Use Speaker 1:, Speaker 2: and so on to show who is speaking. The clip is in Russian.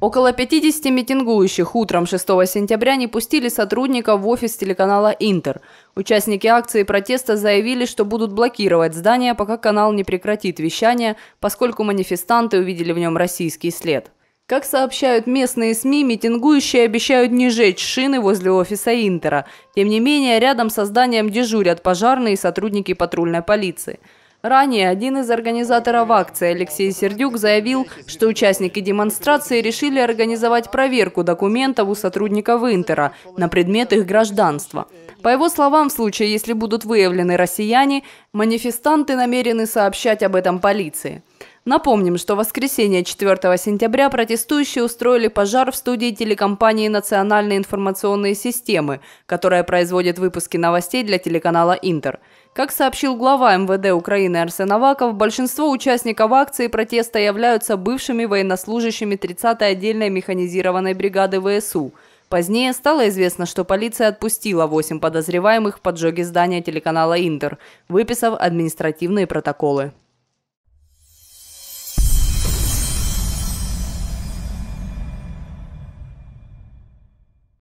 Speaker 1: Около 50 митингующих утром 6 сентября не пустили сотрудников в офис телеканала «Интер». Участники акции протеста заявили, что будут блокировать здание, пока канал не прекратит вещание, поскольку манифестанты увидели в нем российский след. Как сообщают местные СМИ, митингующие обещают не жечь шины возле офиса Интера. Тем не менее, рядом со зданием дежурят пожарные и сотрудники патрульной полиции. Ранее один из организаторов акции Алексей Сердюк заявил, что участники демонстрации решили организовать проверку документов у сотрудников Интера на предмет их гражданства. По его словам, в случае, если будут выявлены россияне, манифестанты намерены сообщать об этом полиции. Напомним, что в воскресенье 4 сентября протестующие устроили пожар в студии телекомпании «Национальные информационные системы», которая производит выпуски новостей для телеканала «Интер». Как сообщил глава МВД Украины Арсен Аваков, большинство участников акции протеста являются бывшими военнослужащими 30-й отдельной механизированной бригады ВСУ – Позднее стало известно, что полиция отпустила 8 подозреваемых в поджоге здания телеканала «Интер», выписав административные протоколы.